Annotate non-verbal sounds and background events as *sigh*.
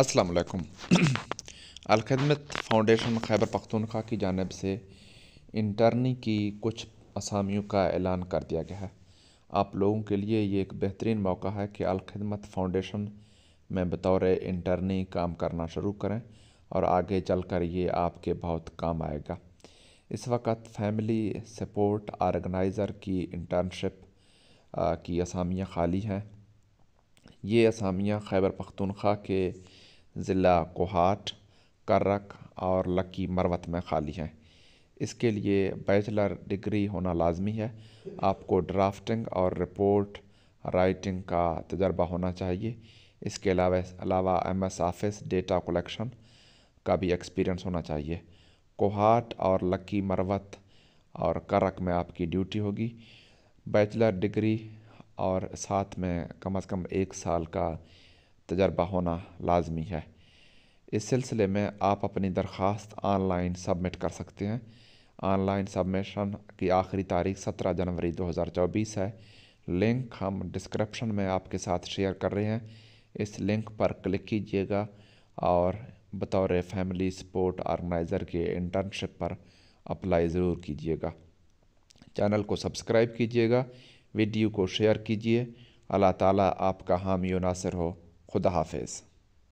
अस्सलाम वालेकुम *clears throat* अलखदमत फाउंडेशन खैबर पख्तूनख्वा की जानब से इंटर्नी की कुछ असामियों का ऐलान कर दिया गया है आप लोगों के लिए ये एक बेहतरीन मौका है कि अलखदमत फाउंडेशन में बतौर इंटर्नी काम करना शुरू करें और आगे चलकर ये आपके बहुत काम आएगा इस वक्त फैमिली सपोर्ट आर्गनाइज़र की इंटर्नशिप की असामियाँ खाली हैं ये असामियाँ खैबर पख्तूनख्वा के ज़िला कोहाट कर्रक और लकी मरवत में खाली हैं इसके लिए बैचलर डिग्री होना लाजमी है आपको ड्राफ्टिंग और रिपोर्ट राइटिंग का तजर्बा होना चाहिए इसके अलावा अलावा M S office data collection का भी एक्सपीरियंस होना चाहिए कोहाट और लकी मरवत और करक में आपकी ड्यूटी होगी बैचलर डिग्री और साथ में कम अज़ कम एक साल का तजर्बा होना लाजमी है इस सिलसिले में आप अपनी दरख्वास्त ऑनलाइन सबमिट कर सकते हैं ऑनलाइन सबमिशन की आखिरी तारीख 17 जनवरी 2024 है लिंक हम डिस्क्रिप्शन में आपके साथ शेयर कर रहे हैं इस लिंक पर क्लिक कीजिएगा और बतौर फैमिली सपोर्ट ऑर्गेनाइज़र के इंटर्नशिप पर अप्लाई ज़रूर कीजिएगा चैनल को सब्सक्राइब कीजिएगा वीडियो को शेयर कीजिए अल्लाह ताला आपका हामी नासिर हो खुदा हाफिज़